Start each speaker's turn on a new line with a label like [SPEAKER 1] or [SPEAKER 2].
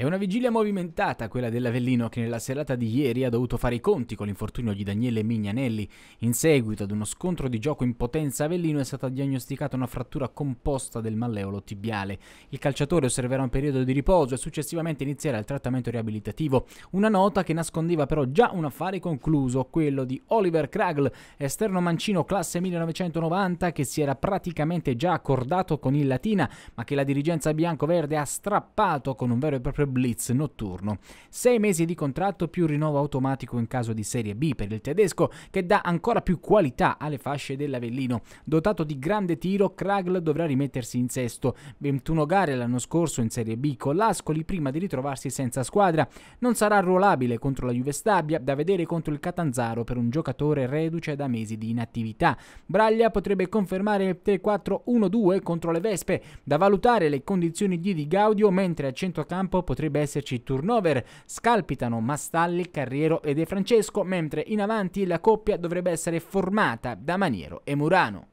[SPEAKER 1] È una vigilia movimentata quella dell'Avellino che nella serata di ieri ha dovuto fare i conti con l'infortunio di Daniele Mignanelli. In seguito ad uno scontro di gioco in potenza Avellino è stata diagnosticata una frattura composta del malleolo tibiale. Il calciatore osserverà un periodo di riposo e successivamente inizierà il trattamento riabilitativo. Una nota che nascondeva però già un affare concluso, quello di Oliver Kragl, esterno mancino classe 1990 che si era praticamente già accordato con il Latina, ma che la dirigenza bianco-verde ha strappato con un vero e proprio blitz notturno. Sei mesi di contratto più rinnovo automatico in caso di Serie B per il tedesco, che dà ancora più qualità alle fasce dell'Avellino. Dotato di grande tiro, Kragl dovrà rimettersi in sesto. 21 gare l'anno scorso in Serie B con l'Ascoli prima di ritrovarsi senza squadra. Non sarà ruolabile contro la Juve Stabia, da vedere contro il Catanzaro per un giocatore reduce da mesi di inattività. Braglia potrebbe confermare il 3-4-1-2 contro le Vespe, da valutare le condizioni di Di Gaudio mentre a centrocampo potrebbe esserci turnover, scalpitano Mastalli, Carriero e De Francesco, mentre in avanti la coppia dovrebbe essere formata da Maniero e Murano.